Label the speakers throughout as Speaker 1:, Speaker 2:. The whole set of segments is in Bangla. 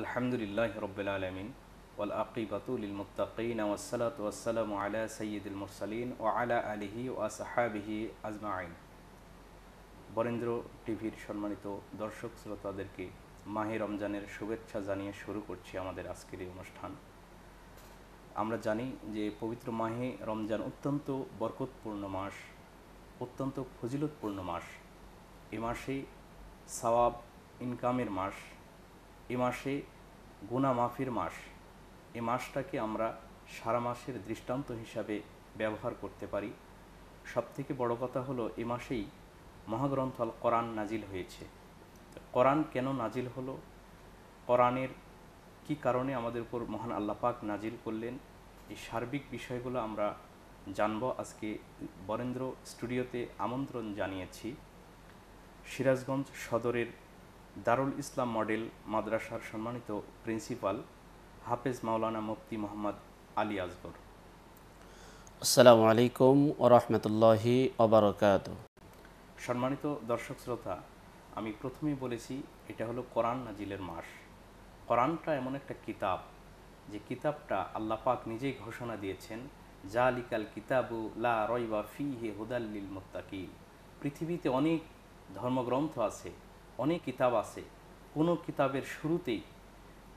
Speaker 1: আলহামদুলিল্লাহ রবিল আলমিন ওয়াল আকিবাতুল মুতাকিন ওয়াসালাত ওয়াসালাম আলা সৈয়দুল মুরসালিন ও আলা আলিহি ওয়াসাহাবিহি আজমাইন বরেন্দ্র টিভির সম্মানিত দর্শক শ্রোতাদেরকে মাহে রমজানের শুভেচ্ছা জানিয়ে শুরু করছি আমাদের আজকের এই অনুষ্ঠান আমরা জানি যে পবিত্র মাহে রমজান অত্যন্ত বরকতপূর্ণ মাস অত্যন্ত ফজিলতপূর্ণ মাস এ মাসে সওয়াব ইনকামের মাস এ মাসে গুণা মাফির মাস এ মাসটাকে আমরা সারা মাসের দৃষ্টান্ত হিসাবে ব্যবহার করতে পারি সবথেকে বড় কথা হলো এ মাসেই মহাগ্রন্থ আল কোরআন নাজিল হয়েছে কোরআন কেন নাজিল হলো কোরআনের কি কারণে আমাদের উপর মহান আল্লাপাক নাজিল করলেন এই সার্বিক বিষয়গুলো আমরা জানব আজকে বরেন্দ্র স্টুডিওতে আমন্ত্রণ জানিয়েছি সিরাজগঞ্জ সদরের দারুল ইসলাম মডেল মাদ্রাসার সম্মানিত প্রিন্সিপাল হাফেজ মাওলানা মুফতি মোহাম্মদ আলী আজগর
Speaker 2: আসসালামু আলাইকুম ও রহমতুল্লাহি অবরকাত
Speaker 1: সম্মানিত দর্শক শ্রোতা আমি প্রথমেই বলেছি এটা হলো কোরআন নাজিলের মাস কোরআনটা এমন একটা কিতাব যে কিতাবটা আল্লাহ পাক নিজেই ঘোষণা দিয়েছেন যা লিকাল কিতাবু লা রয়বা ফি হে হুদাল্লিল মোত্তাকি পৃথিবীতে অনেক ধর্মগ্রন্থ আছে অনেক কিতাব আছে কোনো কিতাবের শুরুতেই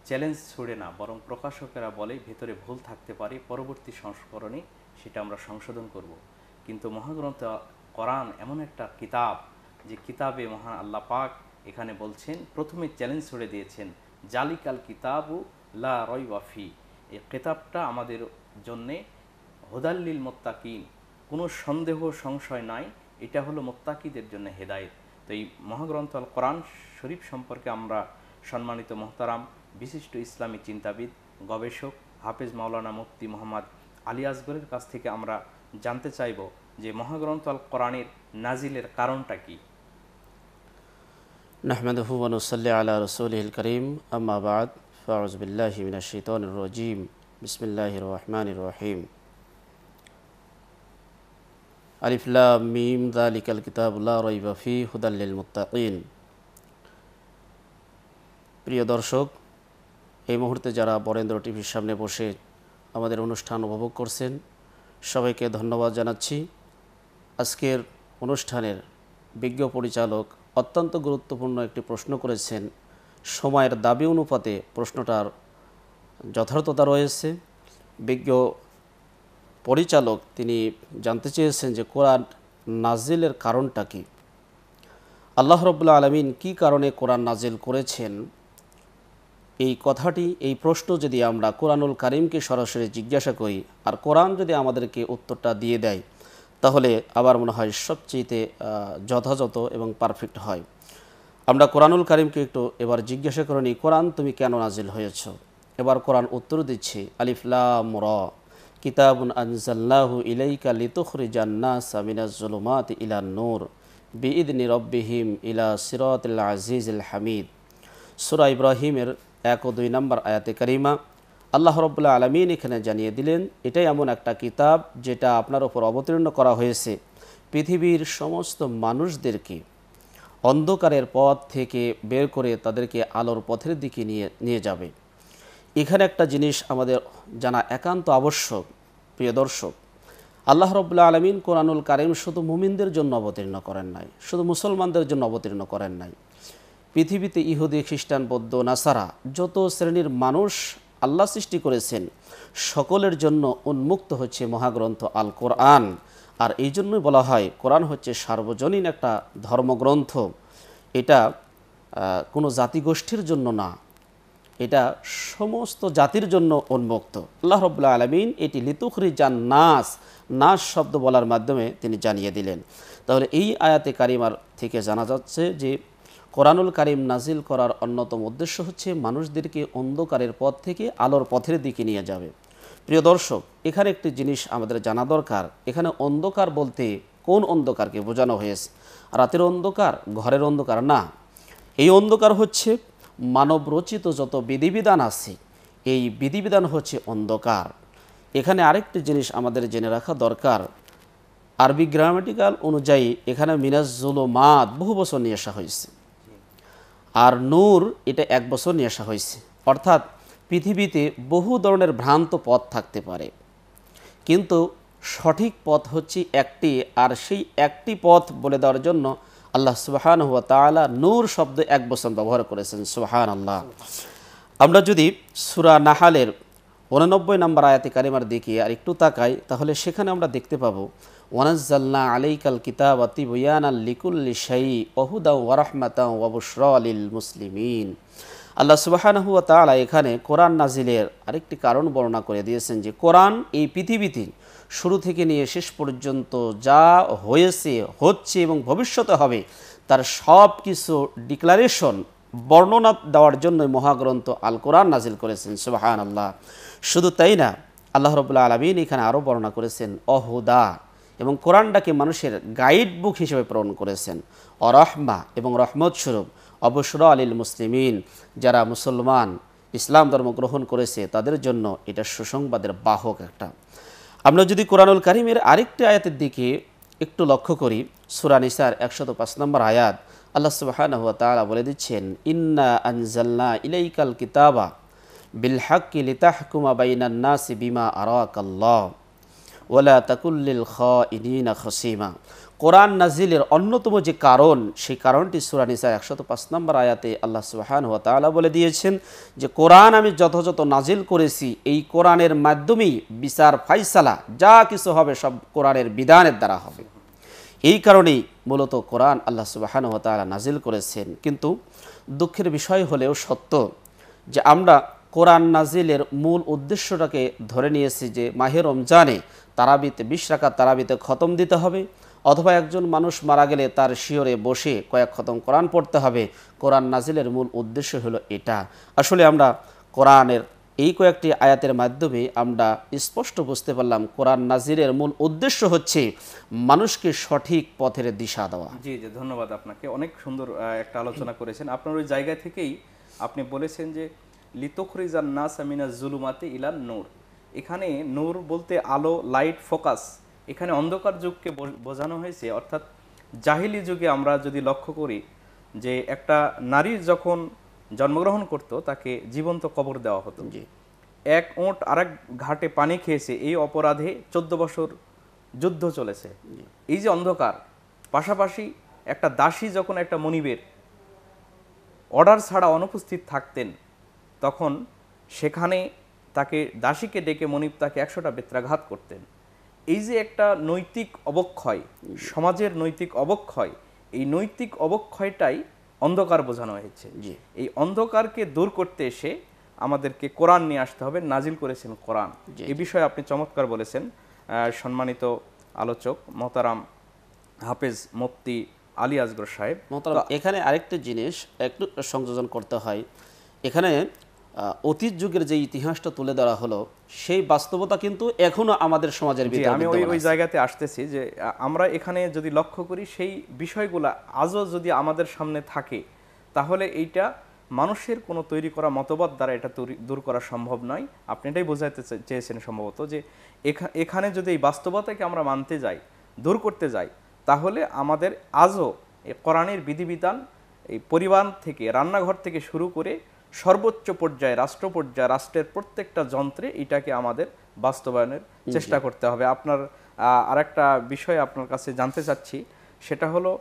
Speaker 1: চ্যালেঞ্জ ছোড়ে না বরং প্রকাশকেরা বলে ভেতরে ভুল থাকতে পারে পরবর্তী সংস্করণে সেটা আমরা সংশোধন করব। কিন্তু মহাগ্রন্থ করান এমন একটা কিতাব যে কিতাবে মহান আল্লাহ পাক এখানে বলছেন প্রথমে চ্যালেঞ্জ ছড়ে দিয়েছেন জালিকাল কিতাবু লা ওয়াফি এই কিতাবটা আমাদের জন্যে হোদাল্লিল মোত্তাকিন কোনো সন্দেহ সংশয় নাই এটা হলো মোত্তাকিদের জন্য হেদায়েত তো এই মহাগ্রন্থ আল কোরআন শরীফ সম্পর্কে আমরা সম্মানিত মহতারাম বিশিষ্ট ইসলামী চিন্তাবিদ গবেষক হাফেজ মাওলানা মুফতি মোহাম্মদ আলী আসগরের কাছ থেকে আমরা জানতে চাইব যে মহাগ্রন্থ আল কোরআনের নাজিলের কারণটা
Speaker 2: কি নাহমেদহু ওনসল্লি আল্লাহ রসুলহিল করিম আম্মাবাদ শীতন রজিম বিসমিল্লাহ রহমান রহিম আলিফুল্লাহ মিম দালিকাল কিতাবুল্লাহ রইবাফি হুদাল্লিল মুতাকিন প্রিয় দর্শক এই মুহূর্তে যারা বরেন্দ্র টিভির সামনে বসে আমাদের অনুষ্ঠান উপভোগ করছেন সবাইকে ধন্যবাদ জানাচ্ছি আজকের অনুষ্ঠানের বিজ্ঞ পরিচালক অত্যন্ত গুরুত্বপূর্ণ একটি প্রশ্ন করেছেন সময়ের দাবি অনুপাতে প্রশ্নটার যথার্থতা রয়েছে বিজ্ঞ পরিচালক তিনি জানতে চেয়েছেন যে কোরআন নাজিলের কারণটা কি আল্লাহ রবুল্লা আলমিন কি কারণে কোরআন নাজিল করেছেন এই কথাটি এই প্রশ্ন যদি আমরা কোরআনুল করিমকে সরাসরি জিজ্ঞাসা করি আর কোরআন যদি আমাদেরকে উত্তরটা দিয়ে দেয় তাহলে আবার মনে হয় সবচেয়েতে যথাযথ এবং পারফেক্ট হয় আমরা কোরআনুল কারিমকে একটু এবার জিজ্ঞাসা করে নিই কোরআন তুমি কেন নাজিল হয়েছ এবার কোরআন উত্তর দিচ্ছে আলিফলাম র কিতাবুন আনজাল্লাহু ইলাইকা লিতুখরি মিনাজ মিনাজুলুমাত ইলা নূর বিঈদনি রব্বিহিম ইলা সিরাতিল আজিজিল হামিদ সূরা ইব্রাহিমের এক ও দুই নম্বর আয়াতে কারীমা আল্লাহ রাব্বুল আলামিন এখানে জানিয়ে দিলেন এটাই এমন একটা কিতাব যেটা আপনার ওপর অবতীর্ণ করা হয়েছে পৃথিবীর সমস্ত মানুষদেরকে অন্ধকারের পথ থেকে বের করে তাদেরকে আলোর পথের দিকে নিয়ে নিয়ে যাবে এখানে একটা জিনিস আমাদের জানা একান্ত আবশ্যক প্রিয় দর্শক আল্লাহ রবুল্লা আলমিন কোরআনুল কারিম শুধু মুমিনদের জন্য অবতীর্ণ করেন নাই শুধু মুসলমানদের জন্য অবতীর্ণ করেন নাই পৃথিবীতে ইহুদি খ্রিস্টান বৌদ্ধ নাসারা যত শ্রেণীর মানুষ আল্লাহ সৃষ্টি করেছেন সকলের জন্য উন্মুক্ত হচ্ছে মহাগ্রন্থ আল কোরআন আর এই জন্যই বলা হয় কোরআন হচ্ছে সার্বজনীন একটা ধর্মগ্রন্থ এটা কোনো জাতিগোষ্ঠীর জন্য না এটা সমস্ত জাতির জন্য উন্মুক্ত আল্লাহ রবুল্লা আলমিন এটি লিতুখরি যান নাস নাস শব্দ বলার মাধ্যমে তিনি জানিয়ে দিলেন তাহলে এই আয়াতে কারিমার থেকে জানা যাচ্ছে যে কোরআনুল কারিম নাজিল করার অন্যতম উদ্দেশ্য হচ্ছে মানুষদেরকে অন্ধকারের পথ থেকে আলোর পথের দিকে নিয়ে যাবে প্রিয় দর্শক এখানে একটি জিনিস আমাদের জানা দরকার এখানে অন্ধকার বলতে কোন অন্ধকারকে বোঝানো হয়েছে রাতের অন্ধকার ঘরের অন্ধকার না এই অন্ধকার হচ্ছে মানবরচিত যত বিধিবিধান আছে এই বিধিবিধান হচ্ছে অন্ধকার এখানে আরেকটি জিনিস আমাদের জেনে রাখা দরকার আরবি গ্রামাটিক্যাল অনুযায়ী এখানে মিনাজুল মাদ বহু বছর নিয়ে আসা হয়েছে আর নূর এটা এক বছর নিয়ে আসা হয়েছে অর্থাৎ পৃথিবীতে বহু ধরনের ভ্রান্ত পথ থাকতে পারে কিন্তু সঠিক পথ হচ্ছে একটি আর সেই একটি পথ বলে দেওয়ার জন্য আল্লাহ সুবাহান হুয়া তালা নূর শব্দ এক বছর ব্যবহার করেছেন সুবাহান আল্লাহ আমরা যদি সুরা নাহালের উনানব্বই নম্বর আয়াতি কারিমার দিকে আর একটু তাকাই তাহলে সেখানে আমরা দেখতে পাবো ওয়ানাজ্জাল্লা আলাইকাল কিতাব আতি বয়ান লিকুল্লি শাই ওহুদা ওয়ারহমাতা ওয়াবুশর আলিল মুসলিমিন আল্লাহ সুবাহানহুয়া তালা এখানে কোরআন নাজিলের আরেকটি কারণ বর্ণনা করে দিয়েছেন যে কোরআন এই পৃথিবীতে শুরু থেকে নিয়ে শেষ পর্যন্ত যা হয়েছে হচ্ছে এবং ভবিষ্যতে হবে তার সব কিছু ডিক্লারেশন বর্ণনা দেওয়ার জন্য মহাগ্রন্থ আল কোরআন নাজিল করেছেন সুবাহান আল্লাহ শুধু তাই না আল্লাহ রবুল্লা আলমিন এখানে আরও বর্ণনা করেছেন অহুদা এবং কোরআনটাকে মানুষের গাইড বুক হিসেবে প্রেরণ করেছেন অরহমা এবং রহমত স্বরূপ অবসর আলীল মুসলিমিন যারা মুসলমান ইসলাম ধর্ম গ্রহণ করেছে তাদের জন্য এটা সুসংবাদের বাহক একটা আমরা যদি কোরআনুল কারিমের আরেকটি আয়াতের দিকে একটু লক্ষ্য করি সুরানিসার একশত পাঁচ নম্বর আয়াত আল্লাহ সুবাহ বলে দিচ্ছেন ইন্না আনজাল্লা ইলাইকাল কিতাবা বিলহাকিমা লিতাহকুমা বিমা আরাকাল্লাহ ওলা তাকুল্লিল খ ইদিনা খসিমা কোরআন নাজিলের অন্যতম যে কারণ সেই কারণটি সুরানিসা একশত পাঁচ নম্বর আয়াতে আল্লাহ সুহান তালা বলে দিয়েছেন যে কোরআন আমি যথাযথ নাজিল করেছি এই কোরআনের মাধ্যমেই বিচার ফাইসালা যা কিছু হবে সব কোরআনের বিধানের দ্বারা হবে এই কারণেই মূলত কোরআন আল্লাহ সুবাহান তালা নাজিল করেছেন কিন্তু দুঃখের বিষয় হলেও সত্য যে আমরা কোরআন নাজিলের মূল উদ্দেশ্যটাকে ধরে নিয়েছি যে মাহের রমজানে তারাবিতে বিশ রাখা তারাবিতে খতম দিতে হবে অথবা একজন মানুষ মারা গেলে তার শিওরে বসে কয়েক খতম কোরআন পড়তে হবে কোরআন নাজিলের মূল উদ্দেশ্য হলো এটা আসলে আমরা কোরআনের এই কয়েকটি আয়াতের মাধ্যমে আমরা স্পষ্ট বুঝতে পারলাম কোরআন নাজিরের মূল উদ্দেশ্য হচ্ছে মানুষকে সঠিক পথের দিশা দেওয়া
Speaker 1: জি জি ধন্যবাদ আপনাকে অনেক সুন্দর একটা আলোচনা করেছেন আপনার ওই জায়গা থেকেই আপনি বলেছেন যে লিতখরিজান নাস আমিনা জুলুমাতে ইলান নূর এখানে নূর বলতে আলো লাইট ফোকাস এখানে অন্ধকার যুগকে বোঝানো হয়েছে অর্থাৎ জাহিলি যুগে আমরা যদি লক্ষ্য করি যে একটা নারী যখন জন্মগ্রহণ করত তাকে জীবন্ত কবর দেওয়া হতো এক ওঁট এক ঘাটে পানি খেয়েছে এই অপরাধে চোদ্দ বছর যুদ্ধ চলেছে এই যে অন্ধকার পাশাপাশি একটা দাসী যখন একটা মনিবের অর্ডার ছাড়া অনুপস্থিত থাকতেন তখন সেখানে তাকে দাসীকে ডেকে মনিব তাকে একশোটা বেত্রাঘাত করতেন এই যে একটা নৈতিক অবক্ষয় সমাজের নৈতিক অবক্ষয় এই নৈতিক অবক্ষয়টাই অন্ধকার বোঝানো হয়েছে এই অন্ধকারকে দূর করতে এসে আমাদেরকে কোরআন নিয়ে আসতে হবে নাজিল করেছেন কোরআন এ বিষয়ে আপনি চমৎকার বলেছেন সম্মানিত আলোচক মতারাম হাফেজ মুফতি আলী আজগর
Speaker 2: সাহেব এখানে আরেকটা জিনিস একটু সংযোজন করতে হয় এখানে অতীত যুগের যে ইতিহাসটা তুলে ধরা হলো সেই বাস্তবতা কিন্তু এখনো আমাদের সমাজের ভিতরে আমি ওই ওই জায়গাতে আসতেছি যে আমরা এখানে যদি লক্ষ্য করি সেই বিষয়গুলো
Speaker 1: আজও যদি আমাদের সামনে থাকে তাহলে এইটা মানুষের কোনো তৈরি করা মতবাদ দ্বারা এটা দূর করা সম্ভব নয় আপনি এটাই বোঝাতে চেয়েছেন সম্ভবত যে এখানে যদি এই বাস্তবতাকে আমরা মানতে যাই দূর করতে যাই তাহলে আমাদের আজও কোরআনের বিধিবিধান এই পরিবার থেকে রান্নাঘর থেকে শুরু করে সর্বোচ্চ পর্যায়ে রাষ্ট্র পর্যায়ে রাষ্ট্রের প্রত্যেকটা যন্ত্রে এটাকে আমাদের বাস্তবায়নের চেষ্টা করতে হবে আপনার আরেকটা বিষয় আপনার কাছে জানতে চাচ্ছি সেটা হলো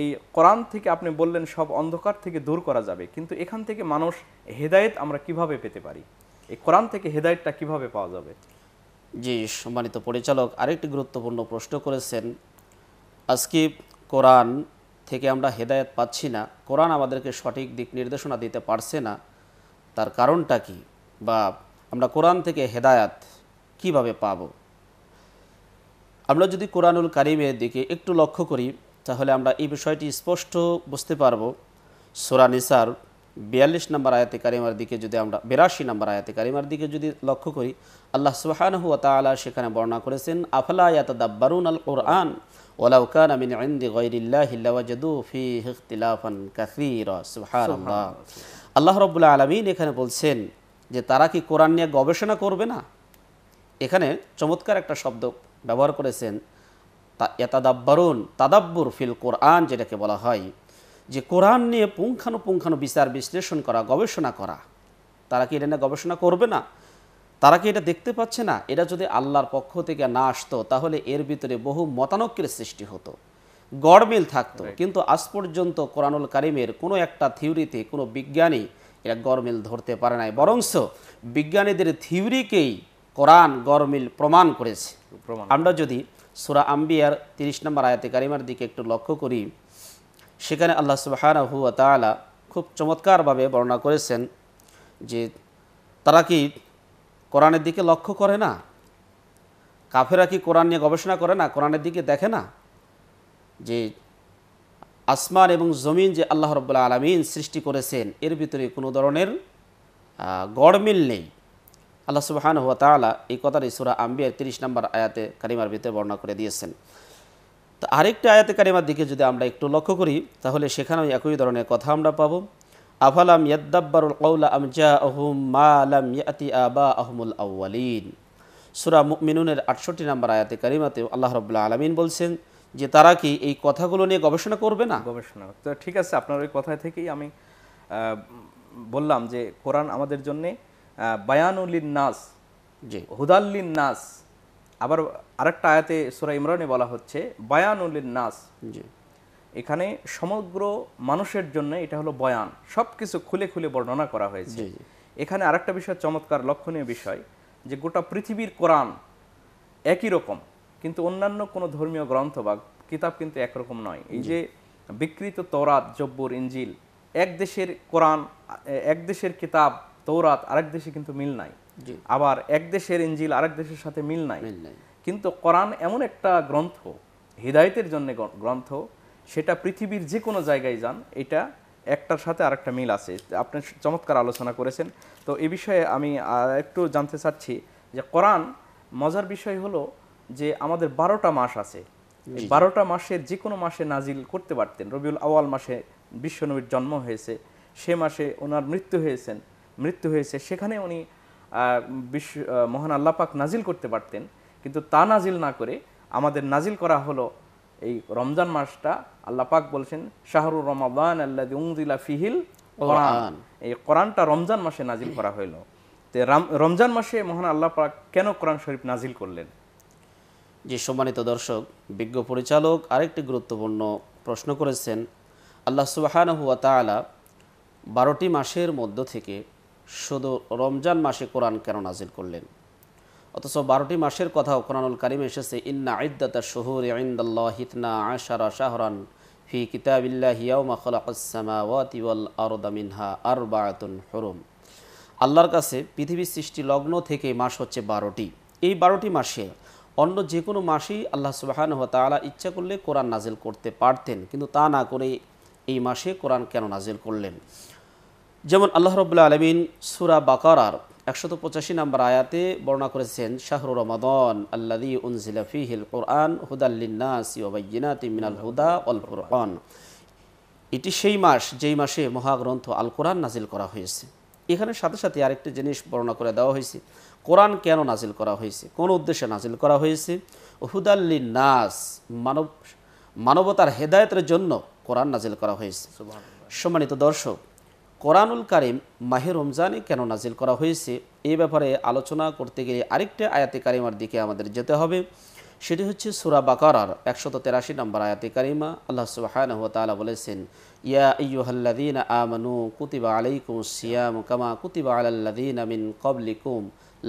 Speaker 1: এই কোরআন থেকে আপনি বললেন সব অন্ধকার থেকে দূর করা যাবে কিন্তু এখান থেকে মানুষ হেদায়েত আমরা কিভাবে
Speaker 2: পেতে পারি এই কোরআন থেকে হেদায়েতটা কিভাবে পাওয়া যাবে জি সম্মানিত পরিচালক আরেকটি গুরুত্বপূর্ণ প্রশ্ন করেছেন আজকে কোরআন থেকে আমরা হেদায়েত পাচ্ছি না কোরআন আমাদেরকে সঠিক দিক নির্দেশনা দিতে পারছে না তার কারণটা কি বা আমরা কোরআন থেকে হেদায়াত কিভাবে পাব আমরা যদি কোরআনুল কারিমের দিকে একটু লক্ষ্য করি তাহলে আমরা এই বিষয়টি স্পষ্ট বুঝতে পারব সোরা নিসার বিয়াল্লিশ নম্বর আয়াতে কারিমার দিকে যদি আমরা বিরাশি নম্বর আয়াতে কারিমার দিকে যদি লক্ষ্য করি আল্লাহ সুবাহানহু তালা সেখানে বর্ণনা করেছেন আফলা ইয়াতাদাব্বারুন আল কোরআন ওলাউকান আমিন ফি ইখতিলাফান কাসিরা সুবহানাল্লাহ আল্লাহ রব্বুল্লা আলমিন এখানে বলছেন যে তারা কি কোরআন নিয়ে গবেষণা করবে না এখানে চমৎকার একটা শব্দ ব্যবহার করেছেন তা এতাদাব্বারুন তাদাব্বুর ফিল কোরআন যেটাকে বলা হয় যে কোরআন নিয়ে পুঙ্খানুপুঙ্খানু বিচার বিশ্লেষণ করা গবেষণা করা তারা কি এটা নিয়ে গবেষণা করবে না তারা কি এটা দেখতে পাচ্ছে না এটা যদি আল্লাহর পক্ষ থেকে না আসতো তাহলে এর ভিতরে বহু মতানক্যের সৃষ্টি হতো গড়মিল থাকতো কিন্তু আজ পর্যন্ত কোরআনুল কারিমের কোনো একটা থিওরিতে কোনো বিজ্ঞানী এরা গড়মিল ধরতে পারে নাই বরংস বিজ্ঞানীদের থিওরিকেই কোরআন গড়মিল প্রমাণ করেছে আমরা যদি সুরা আম্বিয়ার তিরিশ নম্বর আয়াতে কারিমার দিকে একটু লক্ষ্য করি সেখানে আল্লাহ সুবাহানা হুয়া তালা খুব চমৎকারভাবে বর্ণনা করেছেন যে তারা কি কোরআনের দিকে লক্ষ্য করে না কাফেরা কি কোরআন নিয়ে গবেষণা করে না কোরআনের দিকে দেখে না যে আসমান এবং জমিন যে আল্লাহ রব্লা আলমিন সৃষ্টি করেছেন এর ভিতরে কোনো ধরনের গড়মিল নেই আল্লাহ সুবাহান হুয়া তালা এই কথাটি সুরা আম্বিয়ার তিরিশ নম্বর আয়াতে কারিমার ভিতরে বর্ণনা করে দিয়েছেন তো আরেকটা আয়াতে কারিমার দিকে যদি আমরা একটু লক্ষ্য করি তাহলে সেখানেও একই ধরনের কথা আমরা পাবো আফালাম ইয়াদ্দাব্বারুল কৌলা আমজা আহম মা আলাম ইয়াতি আবা আহমুল আউ্বালিন সুরা মিনুনের আটষট্টি নম্বর আয়াতে কারিমাতেও আল্লাহ রবুল্লা আলমিন বলছেন যে তারা কি এই কথাগুলো নিয়ে গবেষণা করবে না গবেষণা তো ঠিক আছে আপনার ওই কথা থেকেই আমি বললাম যে কোরআন আমাদের জন্যে
Speaker 1: বায়ানুলিন নাস জি হুদাল্লিন নাস আবার আরেকটা আয়াতে সোরা ইমরানে বলা হচ্ছে বায়ানুলিন নাস জি এখানে সমগ্র মানুষের জন্য এটা হলো বয়ান সব কিছু খুলে খুলে বর্ণনা করা হয়েছে এখানে আরেকটা বিষয় চমৎকার লক্ষণীয় বিষয় যে গোটা পৃথিবীর কোরআন একই রকম কিন্তু অন্যান্য কোনো ধর্মীয় গ্রন্থ বা কিতাব কিন্তু একরকম নয় এই যে বিকৃত তৌরাত জব্বর ইঞ্জিল এক দেশের কোরআন এক দেশের কিতাব তৌরাত আরেক দেশে কিন্তু মিল নাই আবার এক দেশের ইঞ্জিল আরেক দেশের সাথে মিল নাই কিন্তু কোরআন এমন একটা গ্রন্থ হৃদায়তের জন্য গ্রন্থ সেটা পৃথিবীর যে কোনো জায়গায় যান এটা একটার সাথে আরেকটা মিল আছে আপনি চমৎকার আলোচনা করেছেন তো এ বিষয়ে আমি একটু জানতে চাচ্ছি যে কোরআন মজার বিষয় হলো যে আমাদের বারোটা মাস আছে বারোটা মাসের যে কোনো মাসে নাজিল করতে পারতেন রবিউল আওয়াল মাসে বিশ্বনবীর জন্ম হয়েছে সে মাসে ওনার মৃত্যু হয়েছেন মৃত্যু হয়েছে সেখানে উনি বিশ্ব মহান আল্লাপাক নাজিল করতে পারতেন কিন্তু তা নাজিল না করে আমাদের নাজিল করা হলো এই রমজান মাসটা আল্লাহ পাক বলছেন শাহরুর রমাবান আল্লাহ উংজিলা ফিহিল কোরআন এই কোরআনটা রমজান মাসে নাজিল করা হইল
Speaker 2: তো রমজান মাসে মহান আল্লাহ পাক কেন কোরআন শরীফ নাজিল করলেন যে সম্মানিত দর্শক বিজ্ঞ পরিচালক আরেকটি গুরুত্বপূর্ণ প্রশ্ন করেছেন আল্লাহ সুবাহান হুয়া তালা বারোটি মাসের মধ্য থেকে শুধু রমজান মাসে কোরআন কেন নাজিল করলেন অথচ বারোটি মাসের কথাও কোরআনুল কারিম এসেছে ইন্না আইদাতা শহুর ইন্দাল্লাহ হিতনা আশারা শাহরান ফি কিতাবিল্লাহিয়াউমা আর বায়াতুন হরম আল্লাহর কাছে পৃথিবীর সৃষ্টি লগ্ন থেকে মাস হচ্ছে বারোটি এই বারোটি মাসে অন্য যে কোনো মাসেই আল্লাহ সুবাহান তালা ইচ্ছা করলে কোরআন নাজিল করতে পারতেন কিন্তু তা না করে এই মাসে কোরআন কেন নাজিল করলেন যেমন আল্লাহ রবুল্লা আলমিন সুরা বাকারার একশত পঁচাশি নম্বর আয়াতে বর্ণনা করেছেন শাহরু রমাদন আল্লাদি উনজিলাফি হিল কোরআন হুদাল্লিনা মিনাল হুদা অল কোরআন এটি সেই মাস যেই মাসে মহাগ্রন্থ আল কোরআন নাজিল করা হয়েছে এখানে সাথে সাথে আরেকটি জিনিস বর্ণনা করে দেওয়া হয়েছে কোরআন কেন নাজিল করা হয়েছে কোন উদ্দেশ্যে নাজিল করা হয়েছে হুদাল্লি নাস মানব মানবতার হেদায়তের জন্য কোরআন নাজিল করা হয়েছে সম্মানিত দর্শক কোরআনুল কারিম মাহে রমজানে কেন নাজিল করা হয়েছে এ ব্যাপারে আলোচনা করতে গেলে আরেকটা আয়াতি কারিমার দিকে আমাদের যেতে হবে সেটি হচ্ছে সুরা বাকারার একশত তেরাশি নম্বর আয়াতি কারিমা আল্লাহ সুবাহান তালা বলেছেন ইয়া ইয়ুহাল্লাদিন আমানু কুতিবা আলাইকুম সিয়াম কামা কুতিবা আলাল্লাদিন আমিন কবলিকুম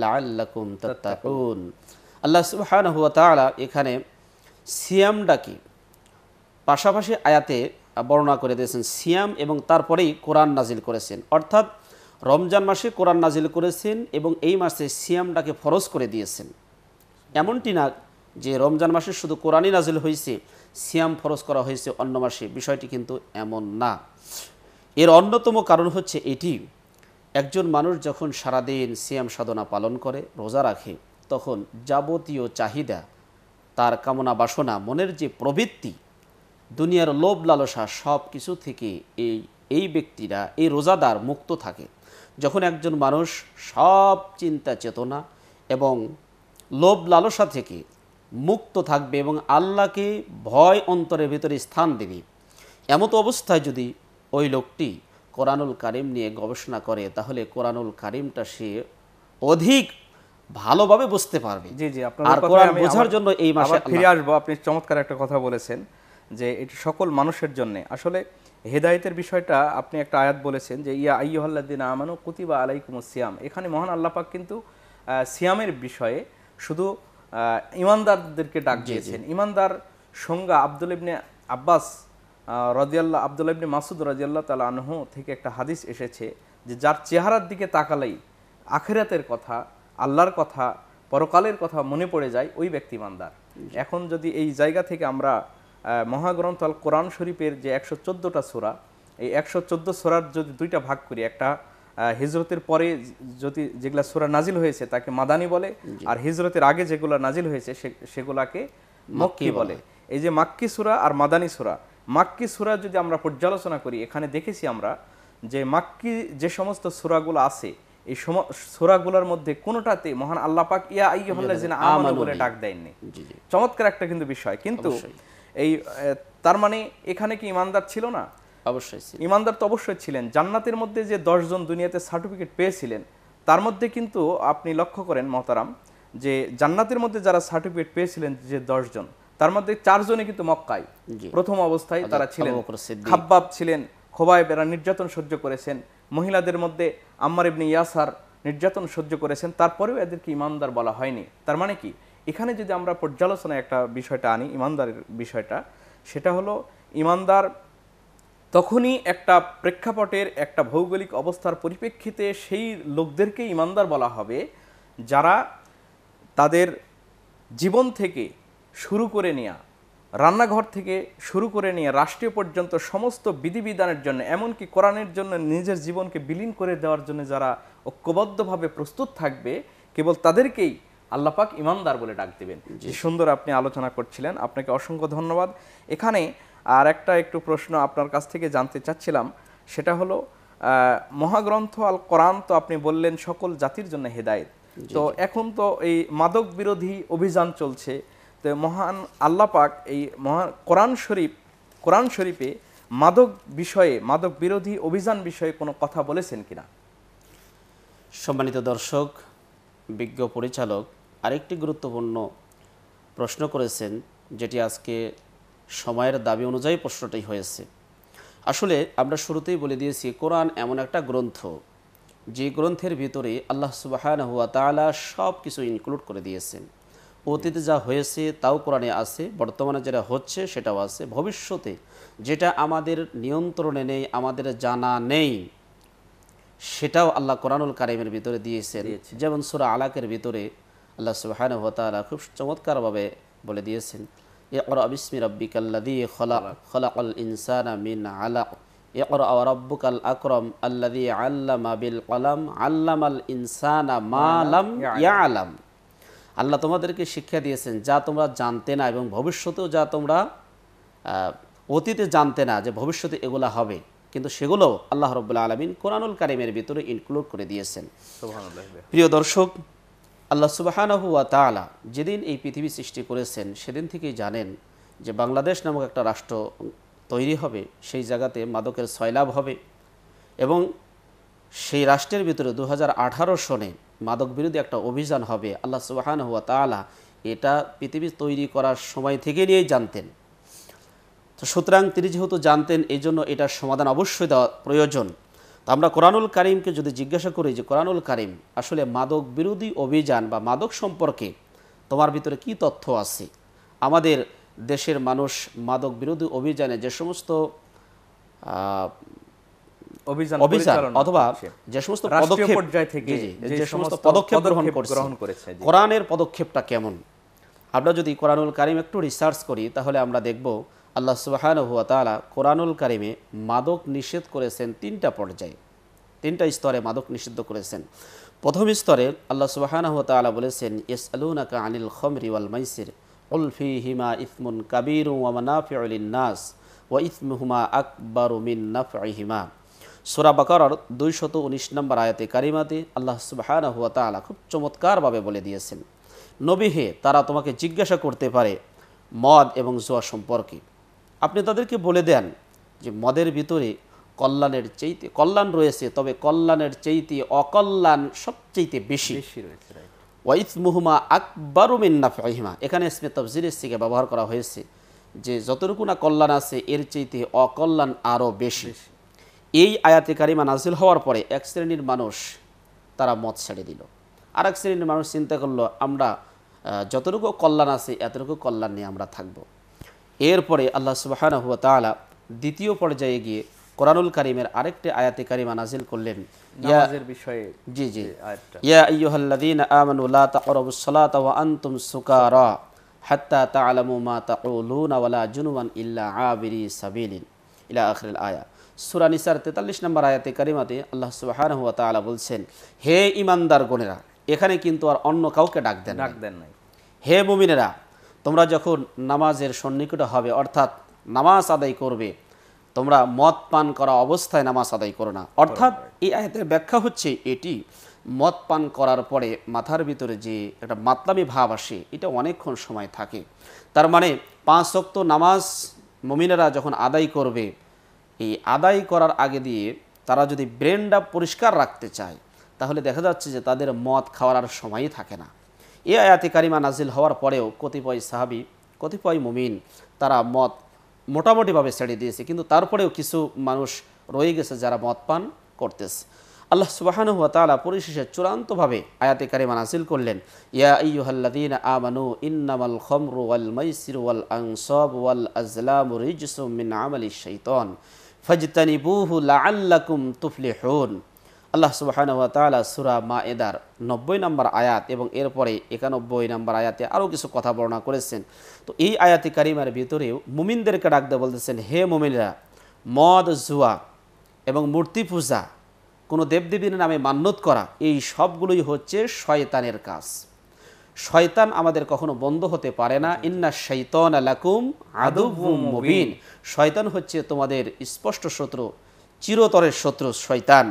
Speaker 2: লাল্লাকুম তাত্তাকুন আল্লাহ সুবহান হুয়া তালা এখানে সিয়ামটা কি পাশাপাশি আয়াতে বর্ণনা করে দিয়েছেন সিয়াম এবং তারপরেই কোরআন নাজিল করেছেন অর্থাৎ রমজান মাসে কোরআন নাজিল করেছেন এবং এই মাসে সিয়ামটাকে ফরজ করে দিয়েছেন এমনটি না যে রমজান মাসে শুধু কোরআনই নাজিল হয়েছে সিয়াম ফরজ করা হয়েছে অন্য মাসে বিষয়টি কিন্তু এমন না এর অন্যতম কারণ হচ্ছে এটি একজন মানুষ যখন সারাদিন সিয়াম সাধনা পালন করে রোজা রাখে তখন যাবতীয় চাহিদা তার কামনা বাসনা মনের যে প্রবৃত্তি দুনিয়ার লোভ লালসা সব কিছু থেকে এই এই ব্যক্তিরা এই রোজাদার মুক্ত থাকে যখন একজন মানুষ সব চিন্তা চেতনা এবং লোভ লালসা থেকে মুক্ত থাকবে এবং আল্লাহকে ভয় অন্তরের ভিতরে স্থান দেবে এমতো অবস্থায় যদি ওই লোকটি কোরআনুল কারিম নিয়ে গবেষণা করে তাহলে কোরআনুল কারিমটা সে অধিক ভালোভাবে বুঝতে পারবে জি জি আপনার কোরআন বোঝার জন্য এই মাসে ফিরে
Speaker 1: আসবো আপনি চমৎকার একটা কথা বলেছেন যে এটি সকল মানুষের জন্য আসলে হেদায়তের বিষয়টা আপনি একটা আয়াত বলেছেন যে ইয়া আইয়ুহাল্লাদিন আমানু কুতিবা আলাইকুম সিয়াম এখানে মহান আল্লাপাক কিন্তু সিয়ামের বিষয়ে শুধু ইমানদারদেরকে ডাক দিয়েছেন ইমানদার সংজ্ঞা আব্দুল ইবনে আব্বাস রাজিয়াল্লাহ আবদুল্লা ইবনি মাসুদ রাজিয়াল্লাহ তালা আনহু থেকে একটা হাদিস এসেছে যে যার চেহারার দিকে তাকালেই আখেরাতের কথা আল্লাহর কথা পরকালের কথা মনে পড়ে যায় ওই ব্যক্তি মান্দার এখন যদি এই জায়গা থেকে আমরা মহাগ্রন্থ আল কোরআন শরীফের যে একশো চোদ্দোটা সোরা এই একশো চোদ্দো সোরার যদি দুইটা ভাগ করি একটা হিজরতের পরে যদি যেগুলা সোরা নাজিল হয়েছে তাকে মাদানি বলে আর হিজরতের আগে যেগুলো নাজিল হয়েছে সেগুলাকে মক্কি বলে এই যে মাক্কি সুরা আর মাদানি সুরা মাক্কি সুরা যদি আমরা পর্যালোচনা করি এখানে দেখেছি আমরা যে মাক্কি যে সমস্ত সুরাগুলো আছে এই সুরাগুলোর মধ্যে কোনোটাতে মহান আল্লাহ পাক ইয়া আইয়ুহাল্লাযিনা আমানু বলে ডাক দেননি চমৎকার একটা কিন্তু বিষয় কিন্তু এই তার মানে এখানে কি ইমানদার ছিল না অবশ্যই ইমানদার তো অবশ্যই ছিলেন জান্নাতের মধ্যে যে দশজন দুনিয়াতে সার্টিফিকেট পেয়েছিলেন তার মধ্যে কিন্তু আপনি লক্ষ্য করেন মহতারাম যে জান্নাতের মধ্যে যারা সার্টিফিকেট পেয়েছিলেন যে দশজন তার মধ্যে চারজনই কিন্তু মক্কায় প্রথম অবস্থায় তারা ছিলেন খাব্বাব ছিলেন খোবায়েব এরা নির্যাতন সহ্য করেছেন মহিলাদের মধ্যে আম্মার ইবনে ইয়াসার নির্যাতন সহ্য করেছেন তারপরেও এদেরকে ইমানদার বলা হয়নি তার মানে কি এখানে যদি আমরা পর্যালোচনায় একটা বিষয়টা আনি ইমানদারের বিষয়টা সেটা হলো ইমানদার তখনই একটা প্রেক্ষাপটের একটা ভৌগোলিক অবস্থার পরিপ্রেক্ষিতে সেই লোকদেরকে ইমানদার বলা হবে যারা তাদের জীবন থেকে শুরু করে নেওয়া রান্নাঘর থেকে শুরু করে নিয়ে রাষ্ট্রীয় পর্যন্ত সমস্ত বিধিবিধানের জন্য এমনকি কোরআনের জন্য নিজের জীবনকে বিলীন করে দেওয়ার জন্য যারা ঐক্যবদ্ধভাবে প্রস্তুত থাকবে কেবল তাদেরকেই আল্লাপাক ইমানদার বলে ডাক দেবেন যে সুন্দর আপনি আলোচনা করছিলেন আপনাকে অসংখ্য ধন্যবাদ এখানে আর একটা একটু প্রশ্ন আপনার কাছ থেকে জানতে চাচ্ছিলাম সেটা হলো মহাগ্রন্থ আল কোরআন তো আপনি বললেন সকল জাতির জন্য হেদায়ত তো এখন তো এই মাদক বিরোধী অভিযান চলছে তো মহান আল্লাহ পাক এই মহান কোরআন শরীফ কোরআন শরীফে মাদক বিষয়ে মাদক বিরোধী অভিযান বিষয়ে কোনো কথা বলেছেন কিনা
Speaker 2: সম্মানিত দর্শক বিজ্ঞ পরিচালক আরেকটি গুরুত্বপূর্ণ প্রশ্ন করেছেন যেটি আজকে সময়ের দাবি অনুযায়ী প্রশ্নটি হয়েছে আসলে আমরা শুরুতেই বলে দিয়েছি কোরআন এমন একটা গ্রন্থ যে গ্রন্থের ভিতরে আল্লাহ সুবাহান হুয়া তালা সব কিছু ইনক্লুড করে দিয়েছেন অতীতে যা হয়েছে তাও কোরআনে আছে বর্তমানে যেটা হচ্ছে সেটাও আছে ভবিষ্যতে যেটা আমাদের নিয়ন্ত্রণে নেই আমাদের জানা নেই সেটাও আল্লাহ কোরআনুল কারিমের ভিতরে দিয়েছেন যেমন সুরা আলাকের ভিতরে আল্লাহ সুবাহান হতালা খুব চমৎকারভাবে বলে দিয়েছেন ইকর আবিসমি খলা খলাকল মিন আলাক ইকর রব্বুক আল আকরম আল্লাদি বিল কলাম আল্লাম আল ইনসানা মা ইয়া আল্লাহ তোমাদেরকে শিক্ষা দিয়েছেন যা তোমরা জানতে না এবং ভবিষ্যতেও যা তোমরা অতীতে জানতে না যে ভবিষ্যতে এগুলা হবে কিন্তু সেগুলো আল্লাহ রব্বুল্লা আলমিন কোরআনুল কারিমের ভিতরে ইনক্লুড করে দিয়েছেন প্রিয় দর্শক আল্লাহ সুবাহানহুয়া তালা যেদিন এই পৃথিবী সৃষ্টি করেছেন সেদিন থেকেই জানেন যে বাংলাদেশ নামক একটা রাষ্ট্র তৈরি হবে সেই জায়গাতে মাদকের সয়লাভ হবে এবং সেই রাষ্ট্রের ভিতরে দু সনে মাদক বিরোধী একটা অভিযান হবে আল্লাহ সুবাহান হুয়া তালা এটা পৃথিবী তৈরি করার সময় থেকে নিয়েই জানতেন তো সুতরাং তিনি যেহেতু জানতেন এই জন্য এটার সমাধান অবশ্যই দেওয়া প্রয়োজন তো আমরা কোরআনুল কারিমকে যদি জিজ্ঞাসা করি যে কোরআনুল কারিম আসলে মাদক বিরোধী অভিযান বা মাদক সম্পর্কে তোমার ভিতরে কি তথ্য আছে আমাদের দেশের মানুষ মাদক বিরোধী অভিযানে যে সমস্ত
Speaker 1: আমরা
Speaker 2: যদি কোরআনুল কারিম একটু রিসার্চ করি তাহলে আমরা দেখব আল্লাহ সুবাহান কোরআনুল কারিমে মাদক নিষেধ করেছেন তিনটা পর্যায়ে তিনটা স্তরে মাদক নিষিদ্ধ করেছেন প্রথম স্তরে আল্লাহ সুবাহান বলেছেন ইস আলুনাকা আনিল খমরি ওয়াল মাইসির উলফি হিমা ইসমুন কাবির ওয়ামানাফি নাস ওয়া ইসমুহুমা আকবর মিন নাফ হিমা সুরা বাকার দুইশত উনিশ নম্বর আয়াতে কারিমাতে আল্লাহ সুবাহান হুয়া তালা খুব চমৎকারভাবে বলে দিয়েছেন নবীহে তারা তোমাকে জিজ্ঞাসা করতে পারে মদ এবং জোয়া সম্পর্কে আপনি তাদেরকে বলে দেন যে মদের ভিতরে কল্যাণের চেইতে কল্যাণ রয়েছে তবে কল্যাণের চেইতে অকল্যাণ সবচেয়ে বেশি ওয়াইফ মুহমা আকবর মিন্নাফিমা এখানে স্মে তফজিরের থেকে ব্যবহার করা হয়েছে যে যতটুকু না কল্যাণ আছে এর চেইতে অকল্যাণ আরও বেশি এই আয়াতে কারিমা নাজিল হওয়ার পরে এক শ্রেণীর মানুষ তারা মত ছেড়ে দিল আর এক শ্রেণীর মানুষ চিন্তা করলো আমরা যতটুকু কল্যাণ আছে এতটুকু কল্যাণ নিয়ে আমরা থাকব এরপরে আল্লাহ সুবাহান হুয়া তালা দ্বিতীয় পর্যায়ে গিয়ে কোরআনুল কারিমের আরেকটি আয়াতে কারিমা নাজিল করলেন বিষয়ে জি ইল্লা আয়া সুরানিসার তেতাল্লিশ নম্বর আয়াতে কারিমাতে আল্লাহ সুবাহান হুয়া তালা বলছেন হে ইমানদার গোনেরা এখানে কিন্তু আর অন্য কাউকে ডাক দেন ডাক দেন নাই হে মুমিনেরা তোমরা যখন নামাজের সন্নিকট হবে অর্থাৎ নামাজ আদায় করবে তোমরা মদ পান করা অবস্থায় নামাজ আদায় করো না অর্থাৎ এই আয়াতের ব্যাখ্যা হচ্ছে এটি মদ পান করার পরে মাথার ভিতরে যে একটা মাতলামি ভাব আসে এটা অনেকক্ষণ সময় থাকে তার মানে পাঁচ শক্ত নামাজ মমিনেরা যখন আদায় করবে এই আদায় করার আগে দিয়ে তারা যদি ব্রেনটা পরিষ্কার রাখতে চায় তাহলে দেখা যাচ্ছে যে তাদের মদ খাওয়ার আর সময়ই থাকে না এ আয়াতে কারিমা নাজিল হওয়ার পরেও কতিপয় সাহাবি কতিপয় মুমিন তারা মদ মোটামুটিভাবে ছেড়ে দিয়েছে কিন্তু তারপরেও কিছু মানুষ রয়ে গেছে যারা মদ পান করতেছে আল্লাহ সুবাহানু তালা পরিশেষে চূড়ান্তভাবে আয়াতে কারিমা নাজিল করলেন ইয়া ইয়ুহাল্লাদিন আমানু ইন্নামাল খমরু ওয়াল মাইসির ওয়াল আংসব ওয়াল আজলাম রিজসু মিন আমালি শৈতন ফজতানিবুহু লাআল্লাকুম তুফলিহুন আল্লাহ ওয়া তাআলা সূরা মায়েদার নব্বই নম্বর আয়াত এবং এরপরে একানব্বই নম্বর আয়াতে আরও কিছু কথা বর্ণনা করেছেন তো এই আয়াতি কারিমার ভিতরেও মুমিনদেরকে ডাকতে বলতেছেন হে মুমিনরা মদ জুয়া এবং মূর্তি পূজা কোনো দেবদেবীর নামে মান্যত করা এই সবগুলোই হচ্ছে শয়তানের কাজ শয়তান আমাদের কখনো বন্ধ হতে পারে না ইন্না শৈতন আলাকুম আদুবুম মুবিন শয়তান হচ্ছে তোমাদের স্পষ্ট শত্রু চিরতরের শত্রু শয়তান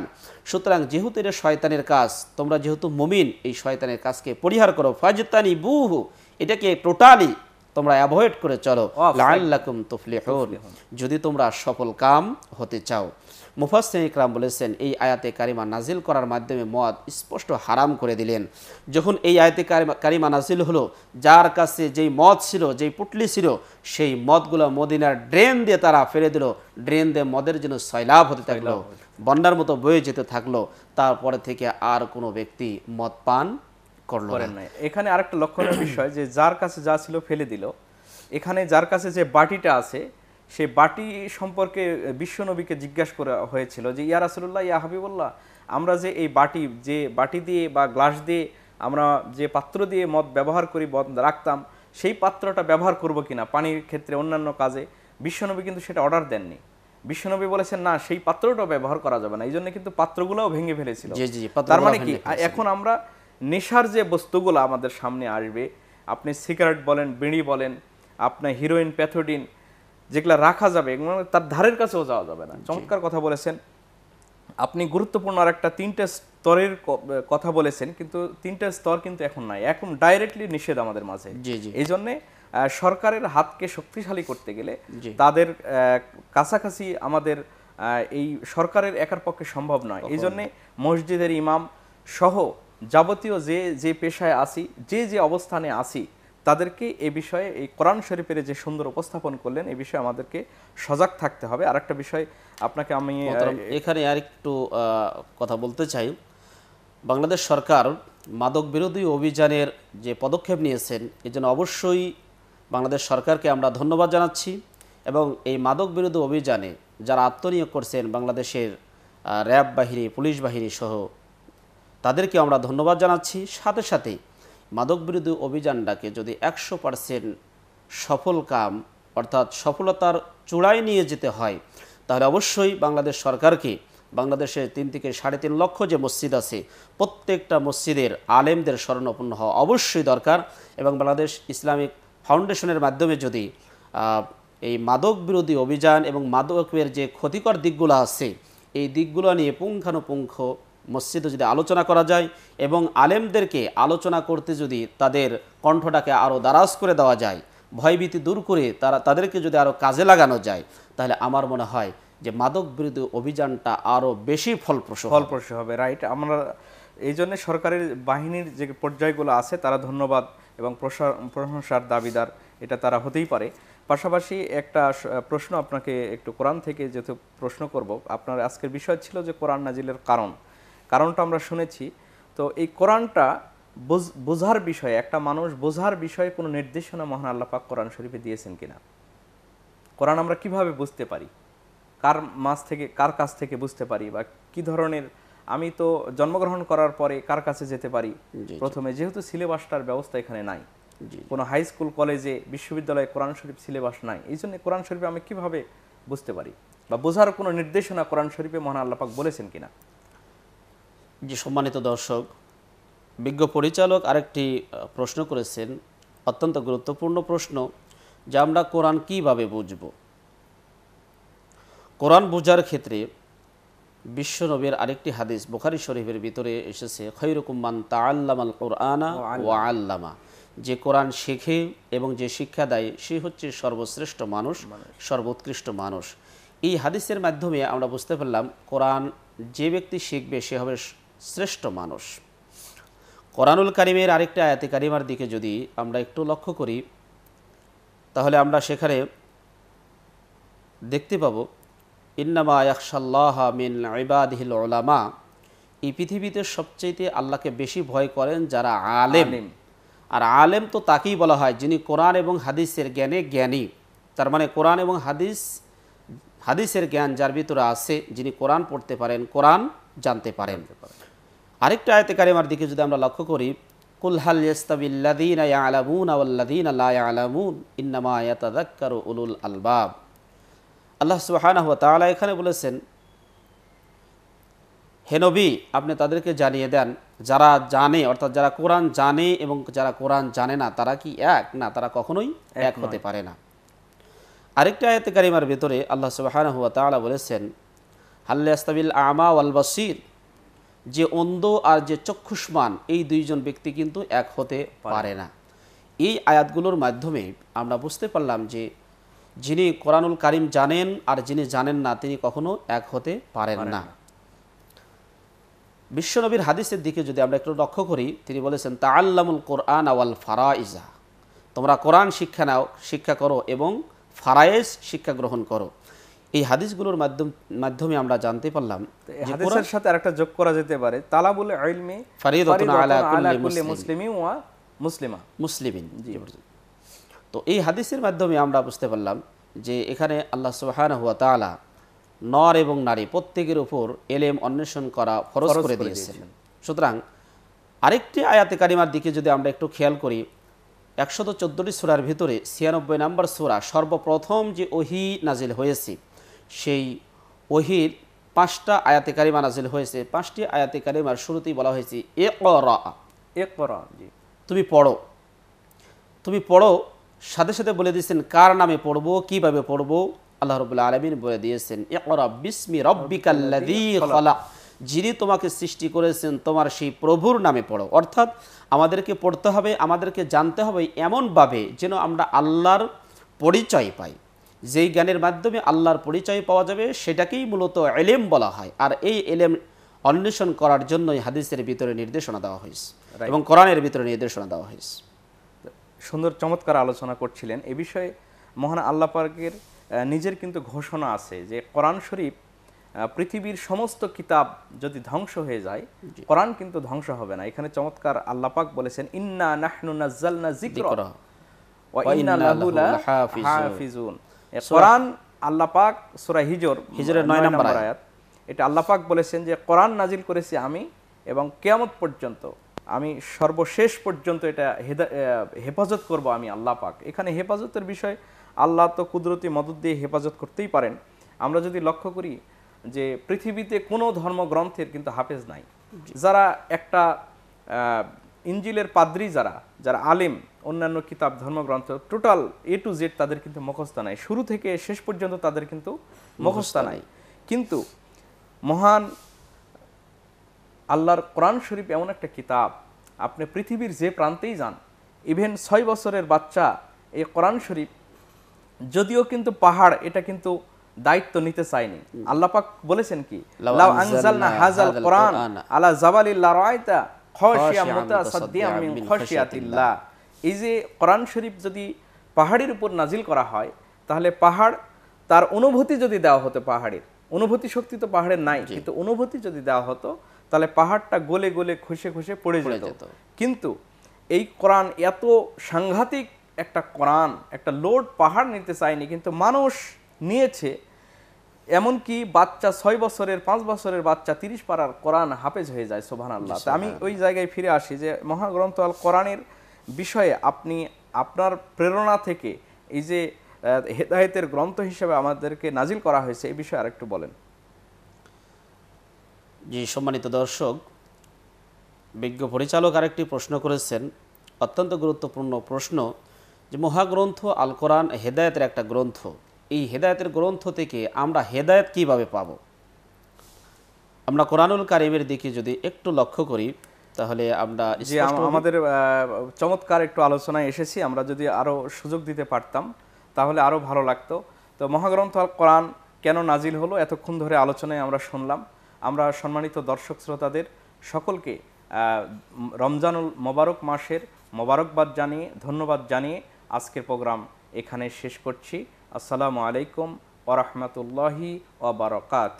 Speaker 2: সুতরাং যেহেতু এটা শয়তানের কাজ তোমরা যেহেতু মুমিন এই শয়তানের কাজকে পরিহার করো ফাজতানি বুহু এটাকে টোটালি তোমরা অ্যাভয়েড করে চলো লাল্লাকুম তুফলিহুন যদি তোমরা সফল কাম হতে চাও মুফাসিন ইকরাম বলেছেন এই আয়াতে কারিমা নাজিল করার মাধ্যমে মদ স্পষ্ট হারাম করে দিলেন যখন এই আয়াতে কারিমা নাজিল হলো যার কাছে যেই মদ ছিল যেই পুটলি ছিল সেই মদগুলো মদিনার ড্রেন দিয়ে তারা ফেলে দিল ড্রেন দিয়ে মদের জন্য সয়লাভ হতে থাকলো বন্যার মতো বয়ে যেতে থাকলো তারপরে থেকে আর কোনো ব্যক্তি মদ পান করলো না এখানে আরেকটা লক্ষণীয় বিষয় যে যার কাছে যা ছিল ফেলে দিল
Speaker 1: এখানে যার কাছে যে বাটিটা আছে সেই বাটি সম্পর্কে বিশ্বনবীকে জিজ্ঞাসা করা হয়েছিল যে ইয়া রাসুল্লাহ ইয়া হাবিবুল্লাহ আমরা যে এই বাটি যে বাটি দিয়ে বা গ্লাস দিয়ে আমরা যে পাত্র দিয়ে মদ ব্যবহার করি মদ রাখতাম সেই পাত্রটা ব্যবহার করব কিনা পানির ক্ষেত্রে অন্যান্য কাজে বিশ্বনবী কিন্তু সেটা অর্ডার দেননি বিশ্বনবী বলেছেন না সেই পাত্রটাও ব্যবহার করা যাবে না এই জন্য কিন্তু পাত্রগুলোও ভেঙে ফেলেছিল তার মানে কি এখন আমরা নেশার যে বস্তুগুলো আমাদের সামনে আসবে আপনি সিগারেট বলেন বিড়ি বলেন আপনার হিরোইন প্যাথোডিন যেগুলো রাখা যাবে তার ধারের কাছেও যাওয়া যাবে না চমৎকার কথা বলেছেন আপনি গুরুত্বপূর্ণ আর একটা তিনটে স্তরের কথা বলেছেন কিন্তু তিনটে স্তর কিন্তু এখন নাই এখন ডাইরেক্টলি নিষেধ আমাদের মাঝে এই জন্যে সরকারের হাতকে শক্তিশালী করতে গেলে তাদের কাছাকাছি আমাদের এই সরকারের একার পক্ষে সম্ভব নয় এই জন্যে মসজিদের ইমাম সহ যাবতীয় যে যে পেশায় আসি যে যে অবস্থানে আসি তাদেরকে এ বিষয়ে এই কোরআন শরীফের যে সুন্দর উপস্থাপন করলেন এ বিষয়ে আমাদেরকে সজাগ থাকতে হবে আর একটা বিষয় আপনাকে আমি
Speaker 2: এখানে আর একটু কথা বলতে চাই বাংলাদেশ সরকার মাদক বিরোধী অভিযানের যে পদক্ষেপ নিয়েছেন এজন্য অবশ্যই বাংলাদেশ সরকারকে আমরা ধন্যবাদ জানাচ্ছি এবং এই মাদক বিরোধী অভিযানে যারা আত্মনিয়োগ করছেন বাংলাদেশের র্যাব বাহিনী পুলিশ বাহিনী সহ তাদেরকে আমরা ধন্যবাদ জানাচ্ছি সাথে সাথে মাদকবিরোধী অভিযানটাকে যদি একশো পারসেন্ট সফল কাম অর্থাৎ সফলতার চূড়ায় নিয়ে যেতে হয় তাহলে অবশ্যই বাংলাদেশ সরকারকে বাংলাদেশে তিন থেকে সাড়ে তিন লক্ষ যে মসজিদ আছে প্রত্যেকটা মসজিদের আলেমদের স্মরণাপন্ন হওয়া অবশ্যই দরকার এবং বাংলাদেশ ইসলামিক ফাউন্ডেশনের মাধ্যমে যদি এই মাদক বিরোধী অভিযান এবং মাদকের যে ক্ষতিকর দিকগুলো আছে এই দিকগুলো নিয়ে পুঙ্খানুপুঙ্খ মসজিদে যদি আলোচনা করা যায় এবং আলেমদেরকে আলোচনা করতে যদি তাদের কণ্ঠটাকে আরও দারাজ করে দেওয়া যায় ভয়ভীতি দূর করে তারা তাদেরকে যদি আরও কাজে লাগানো যায় তাহলে আমার মনে হয় যে মাদক বিরোধী অভিযানটা আরও বেশি ফলপ্রসূ ফলপ্রসূ হবে রাইট আমরা এই জন্য
Speaker 1: সরকারের বাহিনীর যে পর্যায়গুলো আছে তারা ধন্যবাদ এবং প্রশংসার দাবিদার এটা তারা হতেই পারে পাশাপাশি একটা প্রশ্ন আপনাকে একটু কোরআন থেকে যেহেতু প্রশ্ন করব আপনার আজকের বিষয় ছিল যে কোরআন নাজিলের কারণ কারণটা আমরা শুনেছি তো এই কোরআনটা বোঝার বিষয়ে একটা মানুষ বোঝার বিষয়ে কোনো নির্দেশনা মহান আল্লাপাক কোরআন শরীফে দিয়েছেন কিনা কোরআন আমরা কিভাবে বুঝতে পারি কার মাছ থেকে কার কাছ থেকে বুঝতে পারি বা কি ধরনের আমি তো জন্মগ্রহণ করার পরে কার কাছে যেতে পারি প্রথমে যেহেতু সিলেবাসটার ব্যবস্থা এখানে নাই কোনো হাই স্কুল কলেজে বিশ্ববিদ্যালয়ে কোরআন শরীফ সিলেবাস নাই এই জন্য কোরআন শরীফে আমি কিভাবে বুঝতে পারি বা বোঝার কোনো
Speaker 2: নির্দেশনা কোরআন শরীফে মহান আল্লাপাক বলেছেন কিনা জি সম্মানিত দর্শক বিজ্ঞ পরিচালক আরেকটি প্রশ্ন করেছেন অত্যন্ত গুরুত্বপূর্ণ প্রশ্ন যে আমরা কোরআন কিভাবে বুঝব কোরআন বোঝার ক্ষেত্রে বিশ্বনবীর আরেকটি হাদিস বোখারি শরীফের ভিতরে এসেছে খৈরকুম্মান তা আল্লামাল কোরআনা ও আল্লামা যে কোরআন শেখে এবং যে শিক্ষা দেয় সে হচ্ছে সর্বশ্রেষ্ঠ মানুষ সর্বোৎকৃষ্ট মানুষ এই হাদিসের মাধ্যমে আমরা বুঝতে পারলাম কোরআন যে ব্যক্তি শিখবে সে হবে শ্রেষ্ঠ মানুষ কোরআনুল কারিমের আরেকটা আয়াতে কারিমার দিকে যদি আমরা একটু লক্ষ্য করি তাহলে আমরা সেখানে দেখতে পাব ইন্নামা ইয়াকশাল্লাহ মিন ইবাদহিল ওলামা এই পৃথিবীতে সবচেয়েতে আল্লাহকে বেশি ভয় করেন যারা আলেম আর আলেম তো তাকেই বলা হয় যিনি কোরআন এবং হাদিসের জ্ঞানে জ্ঞানী তার মানে কোরআন এবং হাদিস হাদিসের জ্ঞান যার ভিতরে আছে যিনি কোরআন পড়তে পারেন কোরআন জানতে পারেন আরেকটা আয়তে কারিমার দিকে যদি আমরা লক্ষ্য করি কুলহাল ইস্তাবিল্লাদিন আলামুন আল্লাদিন আল্লাহ আলামুন ইন্নামা উলুল আলবাব আল্লাহ সুবাহানা হুয়া তালা এখানে বলেছেন হেনবি আপনি তাদেরকে জানিয়ে দেন যারা জানে অর্থাৎ যারা কোরআন জানে এবং যারা কোরআন জানে না তারা কি এক না তারা কখনোই এক হতে পারে না আরেকটা আয়াতে কারিমার ভেতরে আল্লাহ সুবাহানা হুয়া তালা বলেছেন হাল্লাস্তাবিল আমা ওয়াল বসির যে অন্ধ আর যে চক্ষুষ্মান এই দুইজন ব্যক্তি কিন্তু এক হতে পারে না এই আয়াতগুলোর মাধ্যমে আমরা বুঝতে পারলাম যে যিনি কোরআনুল কারিম জানেন আর যিনি জানেন না তিনি কখনো এক হতে পারেন না বিশ্বনবীর হাদিসের দিকে যদি আমরা একটু লক্ষ্য করি তিনি বলেছেন তা আল্লামুল কোরআন আওয়াল ফারাইজা তোমরা কোরআন শিক্ষা নাও শিক্ষা করো এবং ফারায়েজ শিক্ষা গ্রহণ করো এই হাদিসগুলোর মাধ্যম মাধ্যমে আমরা জানতে পারলাম হাদিসের
Speaker 1: সাথে আরেকটা যোগ করা যেতে পারে তালাবুল ইলমি ফারিদাতুন আলা কুল্লি মুসলিমি ওয়া
Speaker 2: মুসলিমা মুসলিমিন তো এই হাদিসের মাধ্যমে আমরা বুঝতে পারলাম যে এখানে আল্লাহ সুবহানাহু ওয়া তাআলা নর এবং নারী প্রত্যেকের উপর এলেম অন্বেষণ করা ফরজ করে দিয়েছেন সুতরাং আরেকটি আয়াতে কারিমার দিকে যদি আমরা একটু খেয়াল করি একশত চোদ্দটি সুরার ভিতরে ছিয়ানব্বই নম্বর সুরা সর্বপ্রথম যে ওহি নাজিল হয়েছে সেই ওহির পাঁচটা আয়াতে কারিমা নাজিল হয়েছে পাঁচটি আয়াতে কারিমার শুরুতেই বলা হয়েছে এ করা তুমি পড়ো তুমি পড়ো সাথে সাথে বলে দিয়েছেন কার নামে পড়বো কিভাবে পড়বো আল্লাহ রবুল্লা আলমিন বলে দিয়েছেন একরা বিসমি রব্বিকাল্লাদি খলা যিনি তোমাকে সৃষ্টি করেছেন তোমার সেই প্রভুর নামে পড়ো অর্থাৎ আমাদেরকে পড়তে হবে আমাদেরকে জানতে হবে এমনভাবে যেন আমরা আল্লাহর পরিচয় পাই যেই জ্ঞানের মাধ্যমে আল্লাহর পরিচয় পাওয়া যাবে সেটাকেই মূলত এলেম বলা হয় আর এই এলেম অন্বেষণ করার জন্যই হাদিসের ভিতরে নির্দেশনা দেওয়া হয়েছে এবং কোরআনের ভিতরে নির্দেশনা দেওয়া হয়েছে সুন্দর চমৎকার আলোচনা করছিলেন
Speaker 1: এ বিষয়ে মহান আল্লাহ পার্কের নিজের কিন্তু ঘোষণা আছে যে কোরআন শরীফ পৃথিবীর সমস্ত কিতাব যদি ধ্বংস হয়ে যায় কোরআন কিন্তু ধ্বংস হবে না এখানে চমৎকার আল্লাহ পাক বলেছেন ইন্না নাহনু নাজ্জালনা যিকরা ওয়া ইন্না লাহু লাহাফিজুন কোরআন আল্লাহ পাক সুরা হিজর হিজরের নয় নম্বর আয়াত এটা আল্লাহ পাক বলেছেন যে কোরআন নাজিল করেছি আমি এবং কেয়ামত পর্যন্ত আমি সর্বশেষ পর্যন্ত এটা হেফাজত করব আমি আল্লাহ পাক এখানে হেফাজতের বিষয় আল্লাহ তো কুদরতি মদত দিয়ে হেফাজত করতেই পারেন আমরা যদি লক্ষ্য করি যে পৃথিবীতে কোনো ধর্মগ্রন্থের কিন্তু হাফেজ নাই যারা একটা ইঞ্জিলের পাদ্রি যারা যারা আলেম অন্যান্য কিতাব ধর্মগ্রন্থ টোটাল এ টু জেড তাদের কিন্তু মুখস্থ নাই শুরু থেকে শেষ পর্যন্ত তাদের কিন্তু মুখস্থ নাই কিন্তু মহান আল্লাহর কোরআন শরীফ এমন একটা কিতাব আপনি পৃথিবীর যে প্রান্তেই যান ইভেন ছয় বছরের বাচ্চা এই কোরআন শরীফ যদিও কিন্তু পাহাড় এটা কিন্তু দায়িত্ব নিতে চায়নি আল্লাপাক বলেছেন কি লাউ আনজালনা হাজাল কোরআন আলা জাবালিল লা রাআইতা খাশিয়াম মিন খাশিয়াতিল্লাহ এই যে কোরআন শরীফ যদি পাহাড়ের উপর নাজিল করা হয় তাহলে পাহাড় তার অনুভূতি যদি দেওয়া হতো পাহাড়ের অনুভূতি শক্তি তো পাহাড়ের নাই কিন্তু অনুভূতি যদি দেওয়া হতো তাহলে পাহাড়টা গলে গলে খসে খসে পড়ে যেত কিন্তু এই কোরআন এত সাংঘাতিক একটা কোরআন একটা লোড পাহাড় নিতে চায়নি কিন্তু মানুষ নিয়েছে এমনকি বাচ্চা ছয় বছরের পাঁচ বছরের বাচ্চা তিরিশ পাড়ার কোরআন হাফেজ হয়ে যায় সোভান আল্লাহ আমি ওই জায়গায় ফিরে আসি যে মহাগ্রন্থ আল কোরআনের বিষয়ে আপনি আপনার প্রেরণা থেকে এই যে হেদায়তের গ্রন্থ হিসেবে আমাদেরকে নাজিল করা হয়েছে এই বিষয়ে আরেকটু বলেন
Speaker 2: জি সম্মানিত দর্শক বিজ্ঞ পরিচালক আরেকটি প্রশ্ন করেছেন অত্যন্ত গুরুত্বপূর্ণ প্রশ্ন যে মহাগ্রন্থ আল কোরআন হেদায়তের একটা গ্রন্থ এই হেদায়তের গ্রন্থ থেকে আমরা হেদায়ত কিভাবে পাব আমরা কোরআনুল কারিমের দিকে যদি একটু লক্ষ্য করি তাহলে আমরা আমাদের
Speaker 1: চমৎকার একটু আলোচনায় এসেছি আমরা যদি আরও সুযোগ দিতে পারতাম তাহলে আরও ভালো লাগতো তো মহাগ্রন্থ কোরআন কেন নাজিল হলো এতক্ষণ ধরে আলোচনায় আমরা শুনলাম আমরা সম্মানিত দর্শক শ্রোতাদের সকলকে রমজানুল মোবারক মাসের মোবারকবাদ জানিয়ে ধন্যবাদ জানিয়ে আজকের প্রোগ্রাম এখানে শেষ করছি আসসালামু আলাইকুম ওরহমতুল্লাহি ওবরকাত